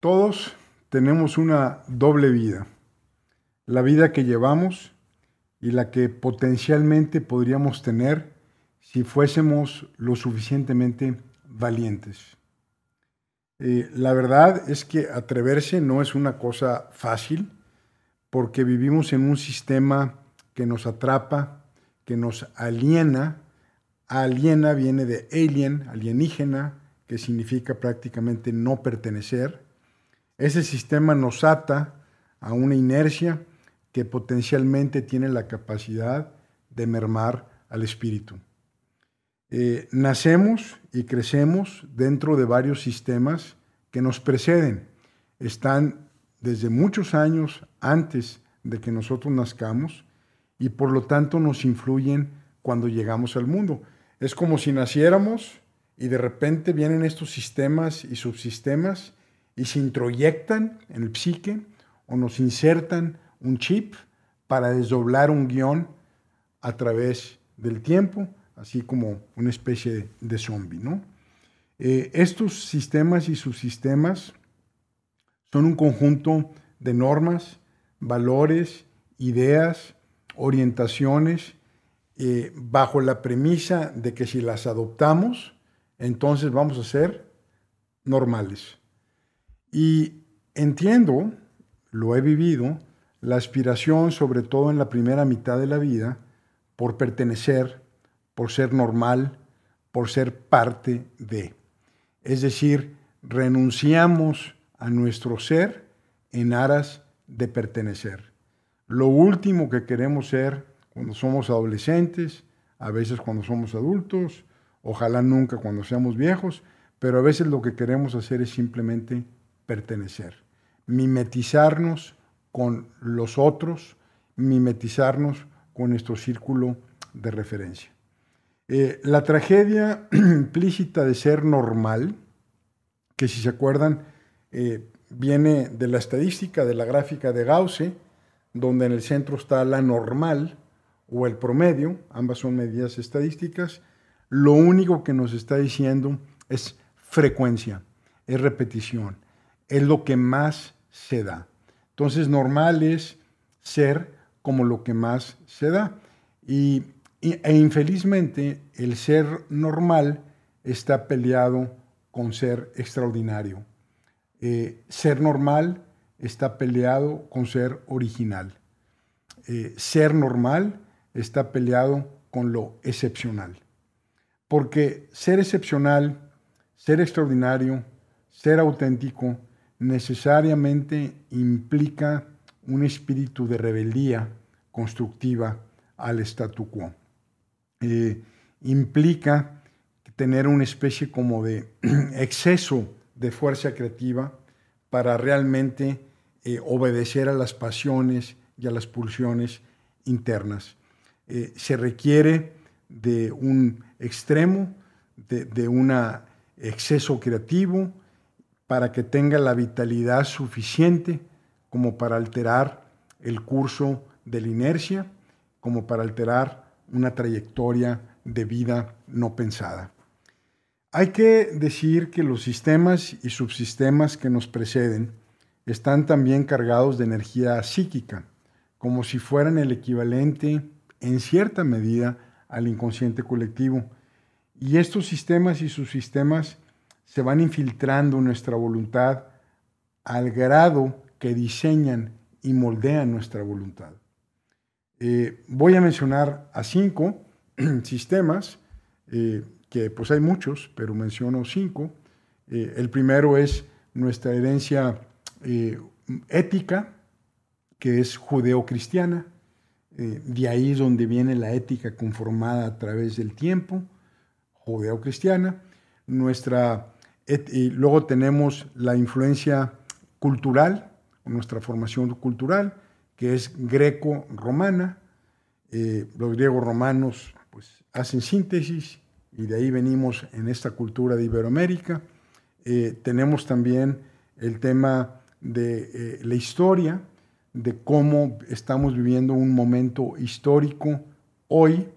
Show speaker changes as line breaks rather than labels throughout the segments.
Todos tenemos una doble vida, la vida que llevamos y la que potencialmente podríamos tener si fuésemos lo suficientemente valientes. Eh, la verdad es que atreverse no es una cosa fácil porque vivimos en un sistema que nos atrapa, que nos aliena. Aliena viene de alien, alienígena, que significa prácticamente no pertenecer ese sistema nos ata a una inercia que potencialmente tiene la capacidad de mermar al espíritu. Eh, nacemos y crecemos dentro de varios sistemas que nos preceden. Están desde muchos años antes de que nosotros nazcamos y por lo tanto nos influyen cuando llegamos al mundo. Es como si naciéramos y de repente vienen estos sistemas y subsistemas y se introyectan en el psique o nos insertan un chip para desdoblar un guión a través del tiempo, así como una especie de zombie. ¿no? Eh, estos sistemas y sus sistemas son un conjunto de normas, valores, ideas, orientaciones, eh, bajo la premisa de que si las adoptamos, entonces vamos a ser normales. Y entiendo, lo he vivido, la aspiración, sobre todo en la primera mitad de la vida, por pertenecer, por ser normal, por ser parte de. Es decir, renunciamos a nuestro ser en aras de pertenecer. Lo último que queremos ser cuando somos adolescentes, a veces cuando somos adultos, ojalá nunca cuando seamos viejos, pero a veces lo que queremos hacer es simplemente pertenecer, mimetizarnos con los otros, mimetizarnos con nuestro círculo de referencia. Eh, la tragedia implícita de ser normal, que si se acuerdan, eh, viene de la estadística, de la gráfica de Gauss, donde en el centro está la normal o el promedio, ambas son medidas estadísticas, lo único que nos está diciendo es frecuencia, es repetición, es lo que más se da. Entonces, normal es ser como lo que más se da. Y, e infelizmente, el ser normal está peleado con ser extraordinario. Eh, ser normal está peleado con ser original. Eh, ser normal está peleado con lo excepcional. Porque ser excepcional, ser extraordinario, ser auténtico, necesariamente implica un espíritu de rebeldía constructiva al statu quo. Eh, implica tener una especie como de exceso de fuerza creativa para realmente eh, obedecer a las pasiones y a las pulsiones internas. Eh, se requiere de un extremo, de, de un exceso creativo, para que tenga la vitalidad suficiente como para alterar el curso de la inercia, como para alterar una trayectoria de vida no pensada. Hay que decir que los sistemas y subsistemas que nos preceden están también cargados de energía psíquica, como si fueran el equivalente, en cierta medida, al inconsciente colectivo. Y estos sistemas y subsistemas se van infiltrando nuestra voluntad al grado que diseñan y moldean nuestra voluntad. Eh, voy a mencionar a cinco sistemas, eh, que pues hay muchos, pero menciono cinco. Eh, el primero es nuestra herencia ética, que es judeocristiana. de ahí es donde viene la ética conformada a través del tiempo, judeocristiana. Nuestra luego tenemos la influencia cultural, nuestra formación cultural, que es greco-romana. Eh, los griegos romanos pues, hacen síntesis y de ahí venimos en esta cultura de Iberoamérica. Eh, tenemos también el tema de eh, la historia, de cómo estamos viviendo un momento histórico hoy,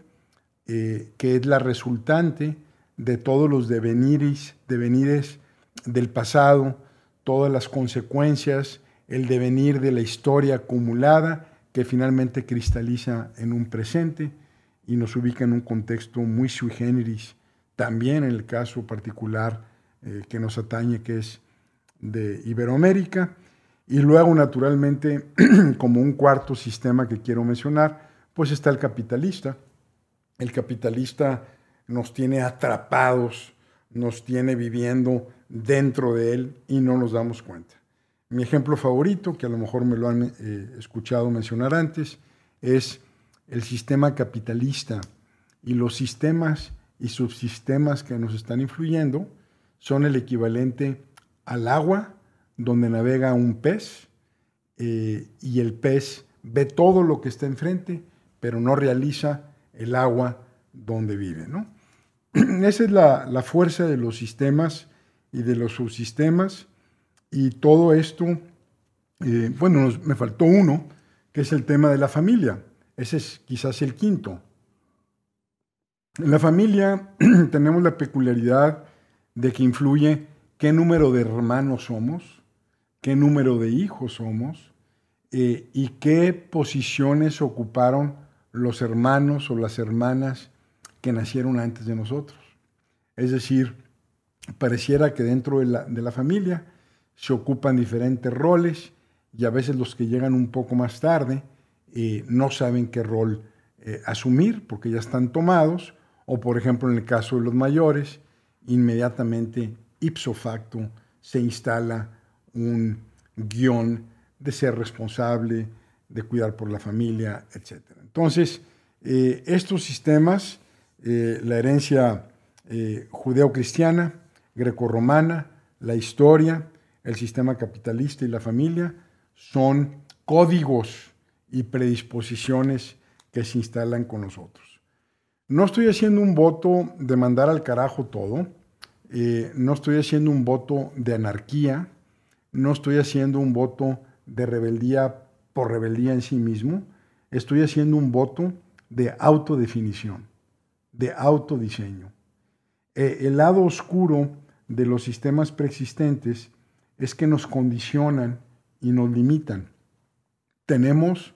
que es la resultante de todos los devenires, devenires del pasado, todas las consecuencias, el devenir de la historia acumulada que finalmente cristaliza en un presente y nos ubica en un contexto muy sui generis, también en el caso particular eh, que nos atañe, que es de Iberoamérica. Y luego, naturalmente, como un cuarto sistema que quiero mencionar, pues está el capitalista. El capitalista nos tiene atrapados, nos tiene viviendo dentro de él y no nos damos cuenta. Mi ejemplo favorito, que a lo mejor me lo han eh, escuchado mencionar antes, es el sistema capitalista y los sistemas y subsistemas que nos están influyendo son el equivalente al agua donde navega un pez eh, y el pez ve todo lo que está enfrente, pero no realiza el agua donde vive. ¿no? Esa es la, fuerza de los sistemas y de los subsistemas y todo esto, eh, bueno, me faltó uno, que es el tema de la familia. Ese es quizás el quinto. En la familia tenemos la peculiaridad de que influye qué número de hermanos somos, qué número de hijos somos eh, y qué posiciones ocuparon los hermanos o las hermanas que nacieron antes de nosotros. Es decir, pareciera que dentro de la, familia se ocupan diferentes roles y a veces los que llegan un poco más tarde eh, no saben qué rol eh, asumir porque ya están tomados, o por ejemplo en el caso de los mayores, inmediatamente ipso facto se instala un guión de ser responsable, de cuidar por la familia, etc. Entonces, eh, estos sistemas eh, la herencia eh, greco grecorromana, la historia, el sistema capitalista y la familia son códigos y predisposiciones que se instalan con nosotros. No estoy haciendo un voto de mandar al carajo todo, eh, no estoy haciendo un voto de anarquía, no estoy haciendo un voto de rebeldía por rebeldía en sí mismo, estoy haciendo un voto de autodefinición de autodiseño. Eh, el lado oscuro de los sistemas preexistentes es que nos condicionan y nos limitan. Tenemos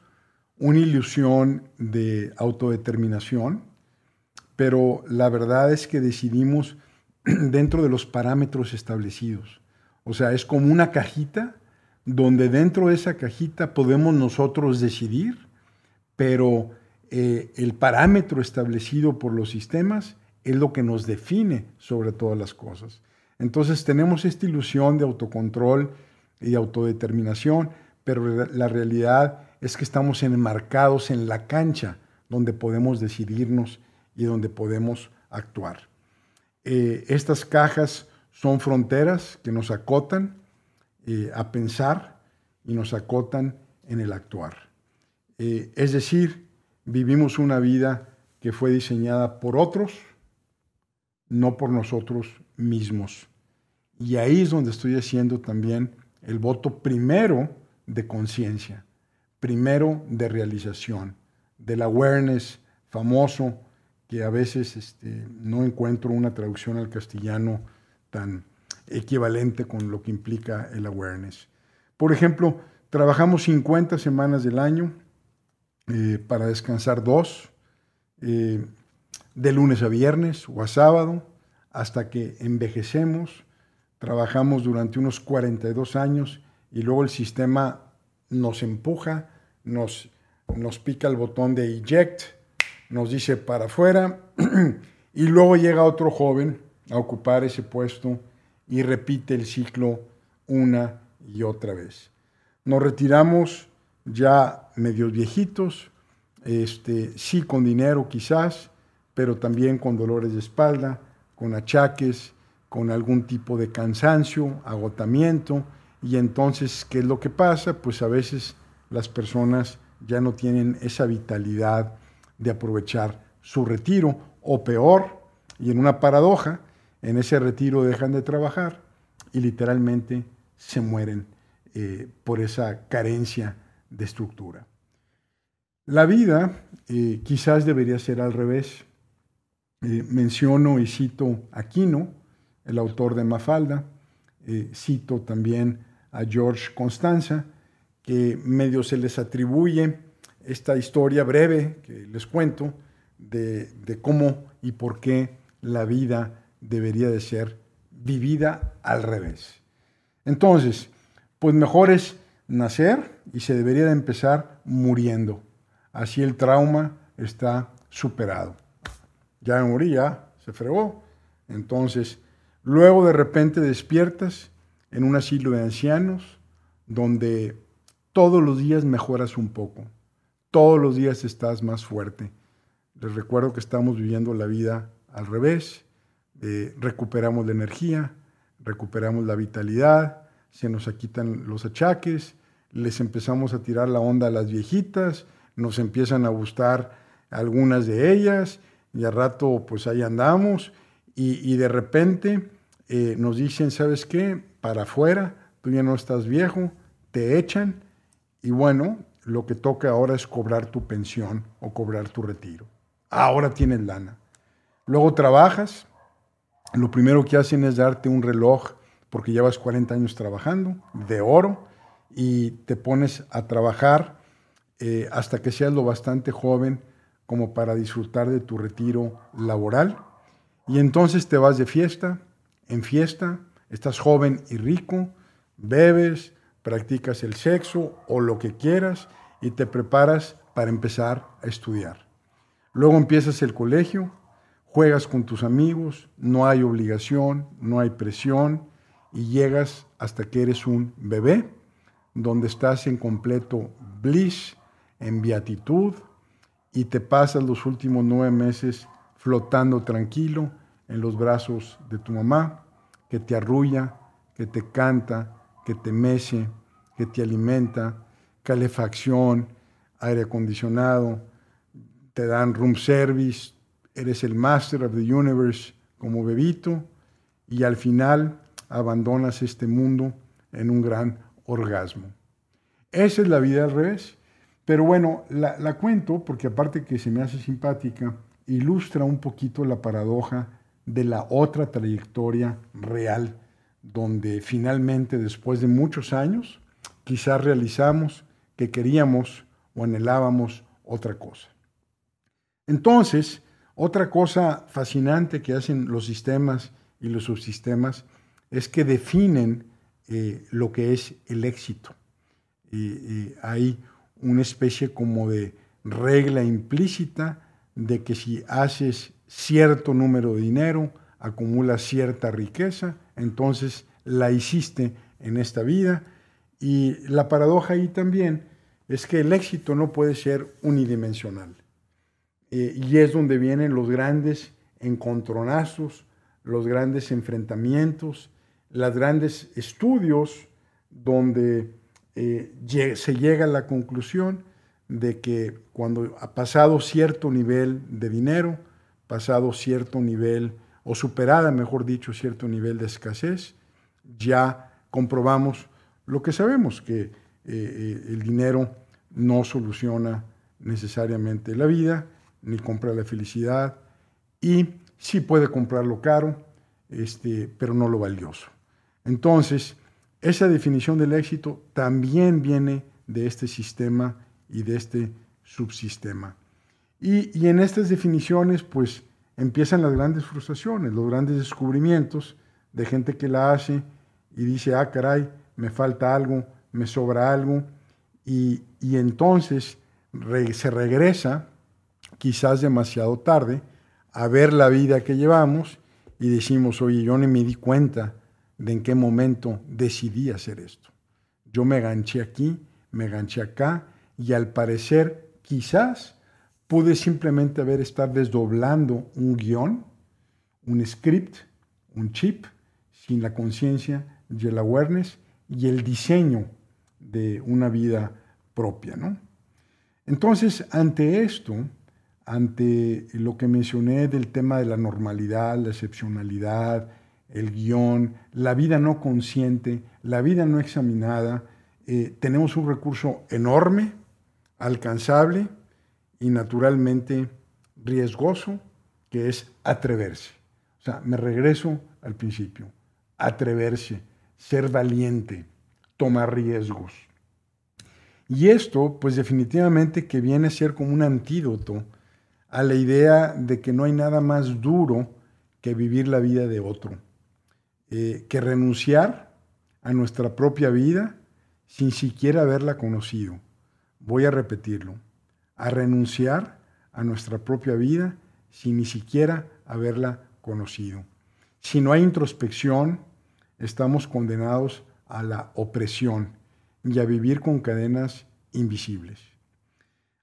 una ilusión de autodeterminación, pero la verdad es que decidimos dentro de los parámetros establecidos. O sea, es como una cajita donde dentro de esa cajita podemos nosotros decidir, pero eh, el parámetro establecido por los sistemas es lo que nos define sobre todas las cosas. Entonces tenemos esta ilusión de autocontrol y autodeterminación, pero la realidad es que estamos enmarcados en la cancha donde podemos decidirnos y donde podemos actuar. Eh, estas cajas son fronteras que nos acotan eh, a pensar y nos acotan en el actuar. es decir, vivimos una vida que fue diseñada por otros, no por nosotros mismos. Y ahí es donde estoy haciendo también el voto primero de conciencia, primero de realización, del awareness famoso que a veces este, no encuentro una traducción al castellano tan equivalente con lo que implica el awareness. Por ejemplo, trabajamos 50 semanas del año, eh, para descansar dos, eh, de lunes a viernes o a sábado, hasta que envejecemos, trabajamos durante unos 42 años y luego el sistema nos empuja, nos, nos pica el botón de eject, nos dice para afuera y luego llega otro joven a ocupar ese puesto y repite el ciclo una y otra vez. Nos retiramos ya medios viejitos, este, sí con dinero quizás, pero también con dolores de espalda, con achaques, con algún tipo de cansancio, agotamiento, y entonces, ¿qué es lo que pasa? Pues a veces las personas ya no tienen esa vitalidad de aprovechar su retiro, o peor, y en una paradoja, en ese retiro dejan de trabajar y literalmente se mueren eh, por esa carencia de estructura. La vida eh, quizás debería ser al revés. Eh, menciono y cito a Aquino, el autor de Mafalda, eh, cito también a George Constanza, que medio se les atribuye esta historia breve que les cuento de, de cómo y por qué la vida debería de ser vivida al revés. Entonces, pues mejor es nacer y se debería de empezar muriendo. Así el trauma está superado. Ya me morí, ya se fregó. Entonces, luego de repente despiertas en un asilo de ancianos donde todos los días mejoras un poco, todos los días estás más fuerte. Les recuerdo que estamos viviendo la vida al revés, eh, recuperamos la energía, recuperamos la vitalidad, se nos quitan los achaques, les empezamos a tirar la onda a las viejitas, nos empiezan a gustar algunas de ellas, y al rato pues ahí andamos, y, de repente eh, nos dicen, ¿sabes qué? Para afuera, tú ya no estás viejo, te echan, y bueno, lo que toca ahora es cobrar tu pensión o cobrar tu retiro. Ahora tienes lana. Luego trabajas, lo primero que hacen es darte un reloj porque llevas 40 años trabajando de oro y te pones a trabajar eh, hasta que seas lo bastante joven como para disfrutar de tu retiro laboral. Y entonces te vas de fiesta, en fiesta, estás joven y rico, bebes, practicas el sexo o lo que quieras y te preparas para empezar a estudiar. Luego empiezas el colegio, juegas con tus amigos, no hay obligación, no hay presión, y llegas hasta que eres un bebé, donde estás en completo bliss, en beatitud, y te pasas los últimos nueve meses flotando tranquilo en los brazos de tu mamá, que te arrulla, que te canta, que te mece, que te alimenta, calefacción, aire acondicionado, te dan room service, eres el master of the universe como bebito, y al final abandonas este mundo en un gran orgasmo. Esa es la vida al revés. Pero bueno, la, cuento porque aparte que se me hace simpática, ilustra un poquito la paradoja de la otra trayectoria real, donde finalmente después de muchos años, quizás realizamos que queríamos o anhelábamos otra cosa. Entonces, otra cosa fascinante que hacen los sistemas y los subsistemas es que definen eh, lo que es el éxito. Y, hay una especie como de regla implícita de que si haces cierto número de dinero, acumulas cierta riqueza, entonces la hiciste en esta vida. Y la paradoja ahí también es que el éxito no puede ser unidimensional. Eh, y es donde vienen los grandes encontronazos, los grandes enfrentamientos, los grandes estudios donde eh, se llega a la conclusión de que cuando ha pasado cierto nivel de dinero, pasado cierto nivel, o superada, mejor dicho, cierto nivel de escasez, ya comprobamos lo que sabemos, que eh, eh, el dinero no soluciona necesariamente la vida, ni compra la felicidad, y sí puede comprar lo caro, este, pero no lo valioso. Entonces, esa definición del éxito también viene de este sistema y de este subsistema. Y, en estas definiciones, pues, empiezan las grandes frustraciones, los grandes descubrimientos de gente que la hace y dice, ah, caray, me falta algo, me sobra algo, y, entonces se regresa, quizás demasiado tarde, a ver la vida que llevamos y decimos, oye, yo no me di cuenta de en qué momento decidí hacer esto. Yo me ganché aquí, me ganché acá y al parecer quizás pude simplemente haber estar desdoblando un guión, un script, un chip, sin la conciencia y el awareness y el diseño de una vida propia. Entonces, ante esto, ante lo que mencioné del tema de la normalidad, la excepcionalidad, el guión, la vida no consciente, la vida no examinada. Eh, tenemos un recurso enorme, alcanzable y naturalmente riesgoso, que es atreverse. O sea, me regreso al principio. Atreverse, ser valiente, tomar riesgos. Y esto, pues definitivamente que viene a ser como un antídoto a la idea de que no hay nada más duro que vivir la vida de otro eh, que renunciar a nuestra propia vida sin siquiera haberla conocido. Voy a repetirlo, a renunciar a nuestra propia vida sin ni siquiera haberla conocido. Si no hay introspección, estamos condenados a la opresión y a vivir con cadenas invisibles.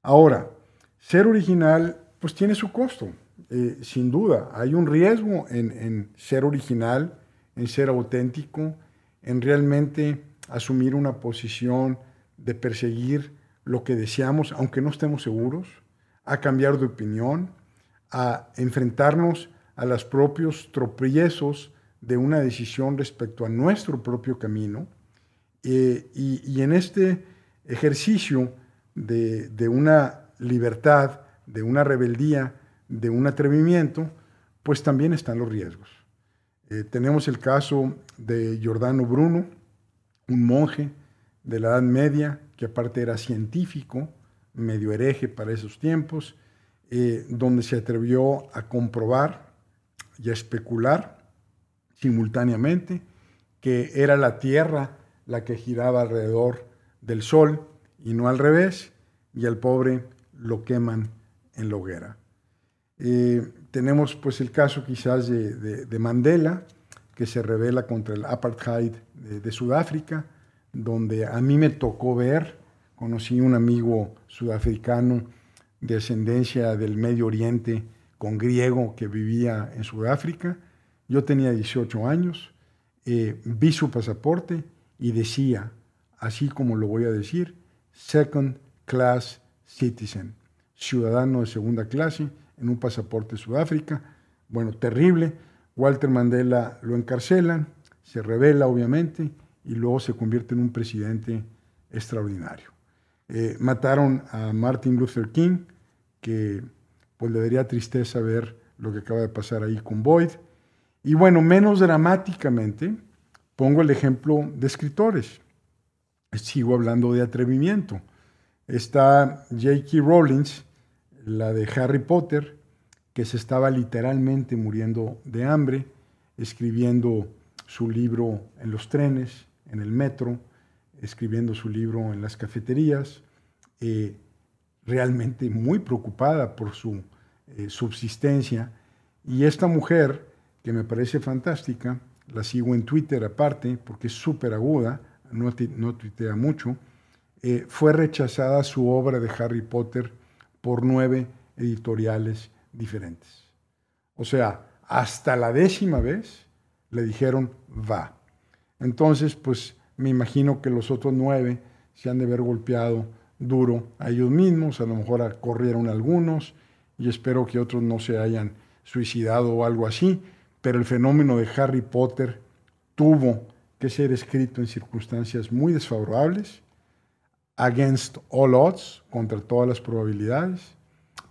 Ahora, ser original pues tiene su costo, eh, sin duda. Hay un riesgo en, en ser original en ser auténtico, en realmente asumir una posición de perseguir lo que deseamos, aunque no estemos seguros, a cambiar de opinión, a enfrentarnos a los propios tropiezos de una decisión respecto a nuestro propio camino. Eh, y, en este ejercicio de una libertad, de una rebeldía, de un atrevimiento, pues también están los riesgos. Eh, tenemos el caso de Giordano Bruno, un monje de la Edad Media, que aparte era científico, medio hereje para esos tiempos, eh, donde se atrevió a comprobar y a especular simultáneamente que era la Tierra la que giraba alrededor del Sol y no al revés, y al pobre lo queman en la hoguera. Eh, tenemos pues el caso quizás de, Mandela, que se revela contra el apartheid de, Sudáfrica, donde a mí me tocó ver, conocí un amigo sudafricano de ascendencia del Medio Oriente con griego que vivía en Sudáfrica. Yo tenía 18 años, eh, vi su pasaporte y decía, así como lo voy a decir, Second Class Citizen, ciudadano de segunda clase, en un pasaporte Sudáfrica. Bueno, terrible. Walter Mandela lo encarcelan, se revela obviamente y luego se convierte en un presidente extraordinario. Eh, mataron a Martin Luther King, que pues le daría tristeza ver lo que acaba de pasar ahí con Boyd. Y bueno, menos dramáticamente, pongo el ejemplo de escritores. Sigo hablando de atrevimiento. Está J.K. Rowling, la de Harry Potter, que se estaba literalmente muriendo de hambre, escribiendo su libro en los trenes, en el metro, escribiendo su libro en las cafeterías, eh, realmente muy preocupada por su eh, subsistencia. Y esta mujer, que me parece fantástica, la sigo en Twitter aparte, porque es súper aguda, no, no tuitea mucho, eh, fue rechazada su obra de Harry Potter por nueve editoriales diferentes. O sea, hasta la décima vez le dijeron va. Entonces, pues me imagino que los otros nueve se han de ver golpeado duro a ellos mismos, a lo mejor corrieron algunos y espero que otros no se hayan suicidado o algo así, pero el fenómeno de Harry Potter tuvo que ser escrito en circunstancias muy desfavorables against all odds, contra todas las probabilidades,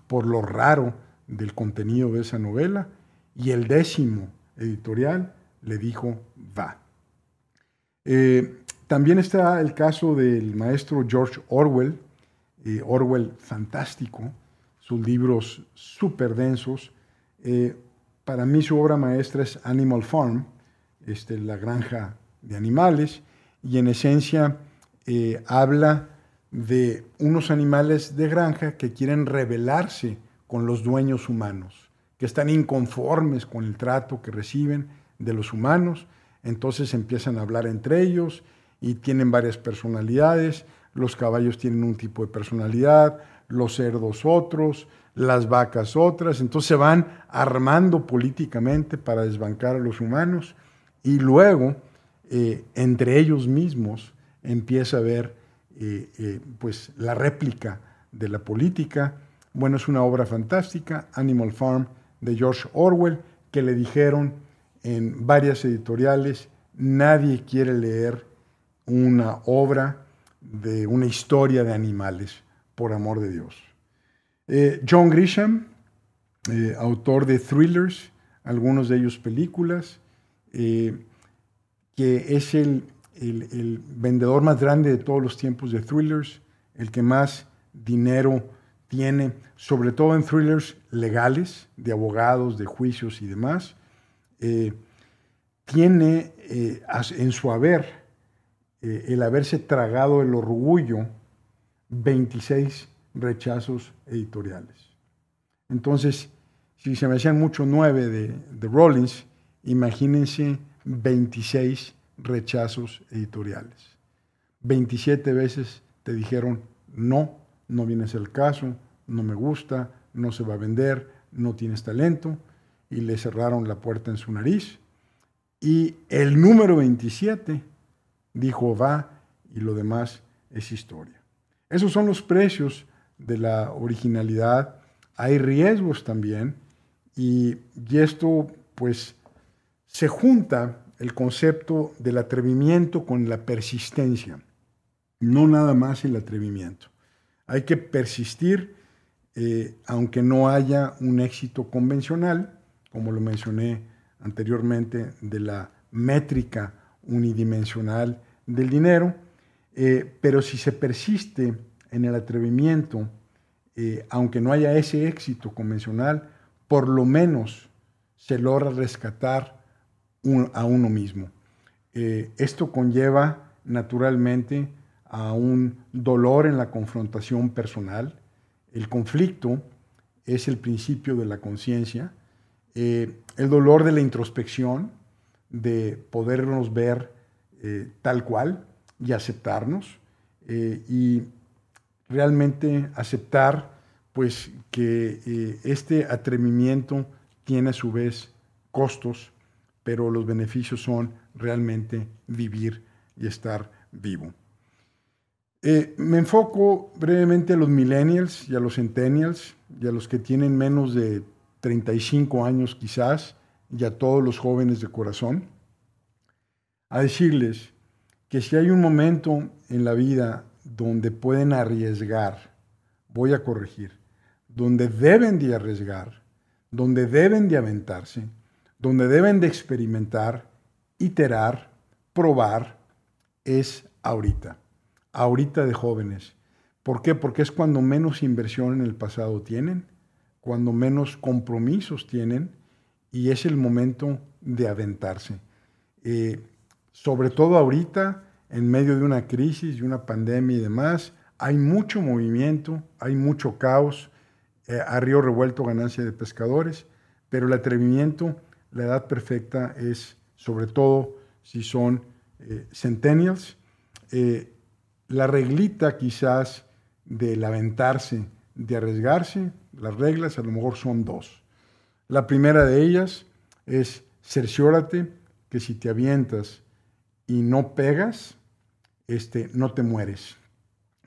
por lo raro del contenido de esa novela, y el décimo editorial le dijo, va. Eh, también está el caso del maestro George Orwell, eh, Orwell fantástico, sus libros súper densos. Eh, para mí su obra maestra es Animal Farm, este, la granja de animales, y en esencia eh, habla de unos animales de granja que quieren rebelarse con los dueños humanos, que están inconformes con el trato que reciben de los humanos, entonces empiezan a hablar entre ellos y tienen varias personalidades, los caballos tienen un tipo de personalidad, los cerdos otros, las vacas otras, entonces se van armando políticamente para desbancar a los humanos y luego eh, entre ellos mismos empieza a ver eh, eh, pues, la réplica de la política. Bueno, es una obra fantástica, Animal Farm, de George Orwell, que le dijeron en varias editoriales, nadie quiere leer una obra de una historia de animales, por amor de Dios. Eh, John Grisham, autor de thrillers, algunos de ellos películas, que es el el, vendedor más grande de todos los tiempos de thrillers, el que más dinero tiene, sobre todo en thrillers legales, de abogados, de juicios y demás, eh, tiene eh, en su haber eh, el haberse tragado el orgullo 26 rechazos editoriales. Entonces, si se me hacían mucho nueve de, de Rollins, imagínense 26 rechazos editoriales. 27 veces te dijeron, no, no vienes el caso, no me gusta, no se va a vender, no tienes talento, y le cerraron la puerta en su nariz. Y el número 27 dijo, va, y lo demás es historia. Esos son los precios de la originalidad. Hay riesgos también, y, y esto pues se junta el concepto del atrevimiento con la persistencia, no nada más el atrevimiento. Hay que persistir eh, aunque no haya un éxito convencional, como lo mencioné anteriormente, de la métrica unidimensional del dinero, eh, pero si se persiste en el atrevimiento, eh, aunque no haya ese éxito convencional, por lo menos se logra rescatar a uno mismo. Eh, esto conlleva naturalmente a un dolor en la confrontación personal. El conflicto es el principio de la conciencia. Eh, el dolor de la introspección, de podernos ver eh, tal cual y aceptarnos. y realmente aceptar pues que este atrevimiento tiene a su vez costos pero los beneficios son realmente vivir y estar vivo. Eh, me enfoco brevemente a los millennials y a los centennials y a los que tienen menos de 35 años quizás y a todos los jóvenes de corazón, a decirles que si hay un momento en la vida donde pueden arriesgar, voy a corregir, donde deben de arriesgar, donde deben de aventarse, donde deben de experimentar, iterar, probar, es ahorita, ahorita de jóvenes. ¿Por qué? Porque es cuando menos inversión en el pasado tienen, cuando menos compromisos tienen y es el momento de aventarse. Eh, sobre todo ahorita, en medio de una crisis, de una pandemia y demás, hay mucho movimiento, hay mucho caos, eh, a río revuelto ganancia de pescadores, pero el atrevimiento la edad perfecta es, sobre todo si son eh, centenials. Eh, la reglita quizás de aventarse, de arriesgarse, las reglas a lo mejor son dos. La primera de ellas es cerciórate que si te avientas y no pegas, este, no te mueres,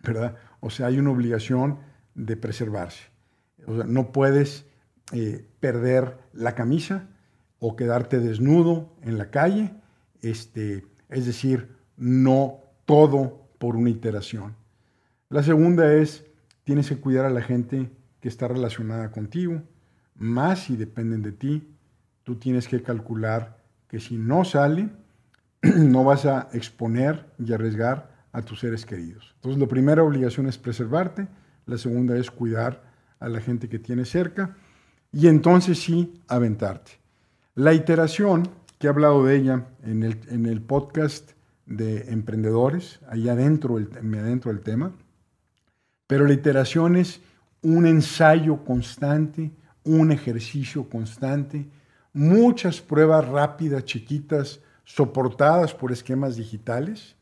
¿verdad? O sea, hay una obligación de preservarse. O sea, no puedes eh, perder la camisa, o quedarte desnudo en la calle, este, es decir, no todo por una iteración. La segunda es, tienes que cuidar a la gente que está relacionada contigo, más si dependen de ti, tú tienes que calcular que si no sale, no vas a exponer y arriesgar a tus seres queridos. Entonces, la primera obligación es preservarte, la segunda es cuidar a la gente que tienes cerca y entonces sí, aventarte. La iteración, que he hablado de ella en el, podcast de emprendedores, ahí adentro del me adentro tema, pero la iteración es un ensayo constante, un ejercicio constante, muchas pruebas rápidas, chiquitas, soportadas por esquemas digitales,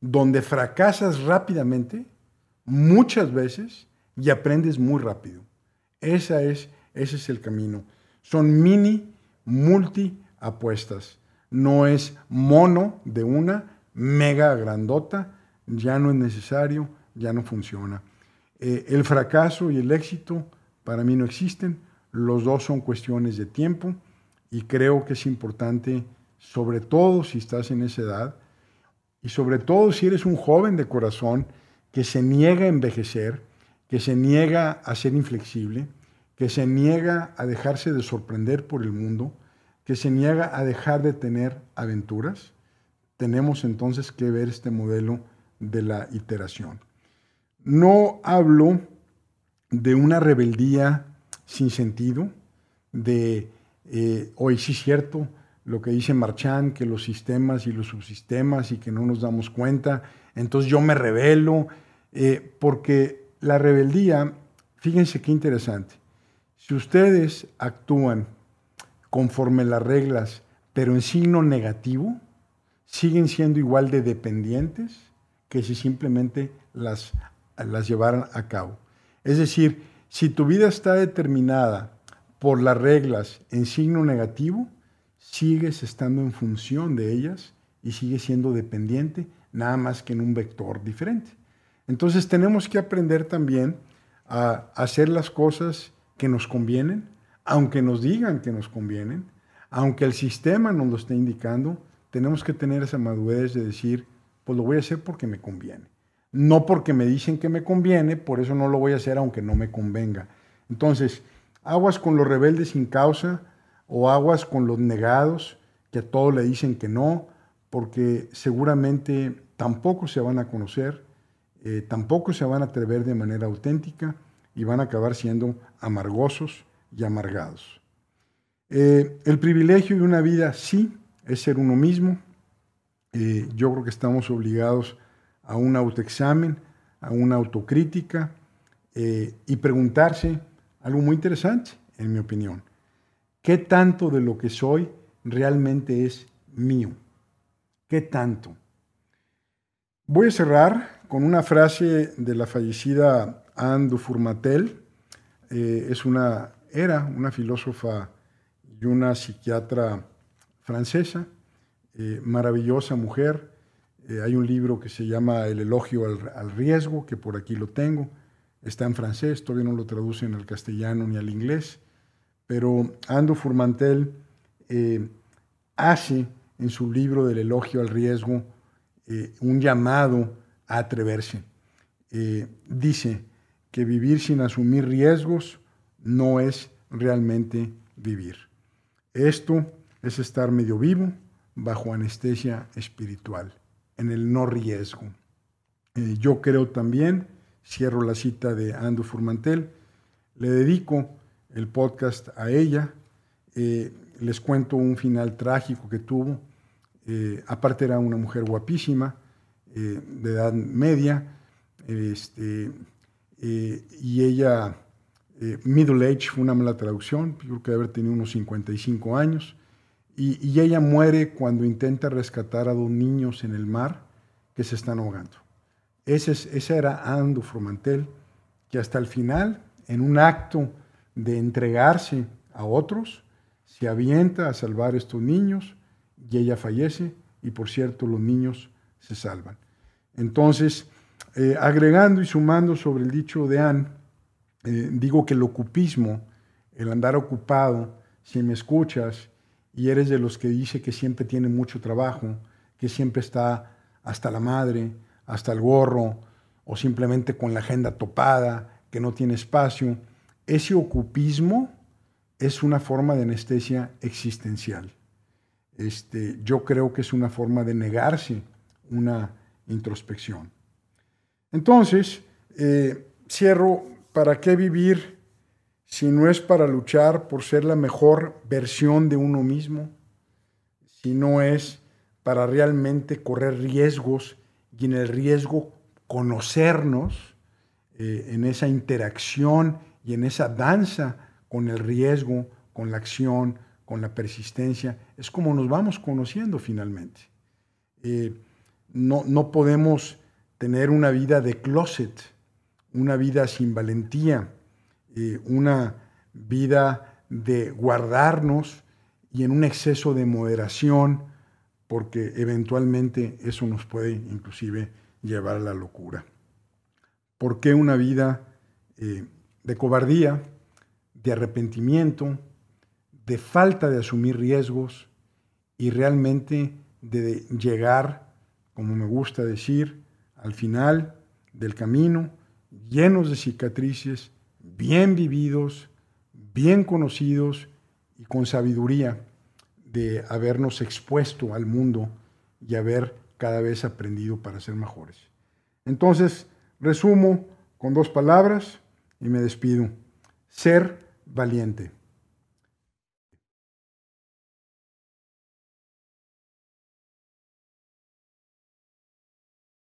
donde fracasas rápidamente, muchas veces, y aprendes muy rápido. Esa es, ese es el camino. Son mini multiapuestas. No es mono de una mega grandota, ya no es necesario, ya no funciona. Eh, el fracaso y el éxito para mí no existen, los dos son cuestiones de tiempo y creo que es importante, sobre todo si estás en esa edad, y sobre todo si eres un joven de corazón que se niega a envejecer, que se niega a ser inflexible, que se niega a dejarse de sorprender por el mundo, que se niega a dejar de tener aventuras, tenemos entonces que ver este modelo de la iteración. No hablo de una rebeldía sin sentido, de eh, hoy sí cierto lo que dice Marchand, que los sistemas y los subsistemas y que no nos damos cuenta, entonces yo me rebelo, eh, porque la rebeldía, fíjense qué interesante, si ustedes actúan conforme las reglas, pero en signo negativo, siguen siendo igual de dependientes que si simplemente las, las llevaran a cabo. Es decir, si tu vida está determinada por las reglas en signo negativo, sigues estando en función de ellas y sigues siendo dependiente, nada más que en un vector diferente. Entonces tenemos que aprender también a hacer las cosas que nos convienen, aunque nos digan que nos convienen, aunque el sistema nos lo esté indicando, tenemos que tener esa madurez de decir, pues lo voy a hacer porque me conviene. No porque me dicen que me conviene, por eso no lo voy a hacer aunque no me convenga. Entonces, aguas con los rebeldes sin causa o aguas con los negados que a todos le dicen que no, porque seguramente tampoco se van a conocer, eh, tampoco se van a atrever de manera auténtica y van a acabar siendo amargosos y amargados. Eh, el privilegio de una vida, sí, es ser uno mismo. Eh, yo creo que estamos obligados a un autoexamen, a una autocrítica eh, y preguntarse algo muy interesante, en mi opinión. ¿Qué tanto de lo que soy realmente es mío? ¿Qué tanto? Voy a cerrar con una frase de la fallecida Anne Dufourmatel. Eh, es una, era una filósofa y una psiquiatra francesa, eh, maravillosa mujer. Eh, hay un libro que se llama El elogio al, riesgo, que por aquí lo tengo. Está en francés, todavía no lo traducen al castellano ni al inglés. Pero Ando Furmantel eh, hace en su libro del elogio al riesgo eh, un llamado a atreverse. dice, que vivir sin asumir riesgos no es realmente vivir. Esto es estar medio vivo bajo anestesia espiritual, en el no riesgo. Eh, yo creo también, cierro la cita de Ando Furmantel, le dedico el podcast a ella, eh, les cuento un final trágico que tuvo, eh, aparte era una mujer guapísima, de edad media, este, eh, y ella, eh, middle age fue una mala traducción, creo que debe haber tenido unos 55 años, y, ella muere cuando intenta rescatar a dos niños en el mar que se están ahogando. Ese, es, esa era Ando que hasta el final, en un acto de entregarse a otros, se avienta a salvar estos niños y ella fallece y por cierto los niños se salvan. Entonces, eh, agregando y sumando sobre el dicho de Anne, eh, digo que el ocupismo, el andar ocupado, si me escuchas y eres de los que dice que siempre tiene mucho trabajo, que siempre está hasta la madre, hasta el gorro, o simplemente con la agenda topada, que no tiene espacio, ese ocupismo es una forma de anestesia existencial. Este, yo creo que es una forma de negarse una introspección. Entonces, eh, cierro, ¿para qué vivir si no es para luchar por ser la mejor versión de uno mismo? Si no es para realmente correr riesgos y en el riesgo conocernos eh, en esa interacción y en esa danza con el riesgo, con la acción, con la persistencia, es como nos vamos conociendo finalmente. Eh, no, no podemos tener una vida de closet, una vida sin valentía, eh, una vida de guardarnos y en un exceso de moderación, porque eventualmente eso nos puede inclusive llevar a la locura. ¿Por qué una vida eh, de cobardía, de arrepentimiento, de falta de asumir riesgos y realmente de llegar, como me gusta decir, al final del camino, llenos de cicatrices, bien vividos, bien conocidos y con sabiduría de habernos expuesto al mundo y haber cada vez aprendido para ser mejores. Entonces, resumo con dos palabras y me despido. Ser valiente.